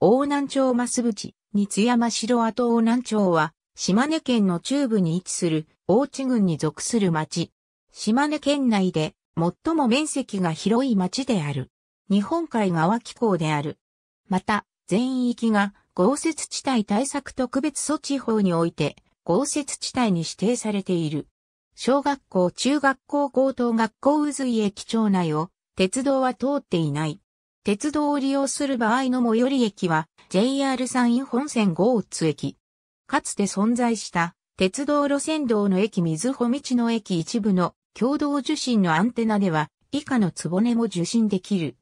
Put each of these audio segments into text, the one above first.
大南町増淵、三津山城跡大南町は、島根県の中部に位置する大地郡に属する町。島根県内で最も面積が広い町である。日本海側気候である。また、全域が豪雪地帯対策特別措置法において豪雪地帯に指定されている。小学校、中学校、高等学校渦井駅町内を鉄道は通っていない。鉄道を利用する場合の最寄り駅は JR 山陰本線豪津駅。かつて存在した鉄道路線道の駅水穂道の駅一部の共同受信のアンテナでは以下のつぼねも受信できる。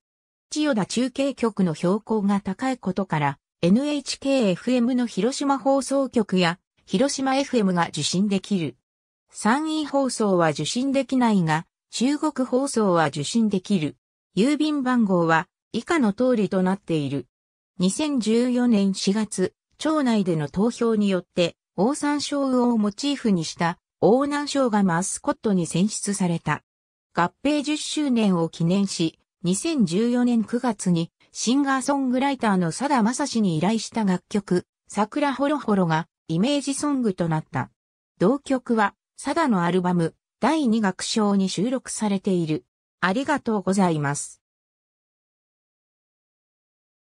千代田中継局の標高が高いことから NHKFM の広島放送局や広島 FM が受信できる。山陰放送は受信できないが中国放送は受信できる。郵便番号は以下の通りとなっている。2014年4月、町内での投票によって、オ山椒魚をモチーフにしたオ南南がマスコットに選出された。合併10周年を記念し、2014年9月にシンガーソングライターの佐田サ史に依頼した楽曲、桜ホロホロがイメージソングとなった。同曲は、佐田のアルバム、第2楽章に収録されている。ありがとうございます。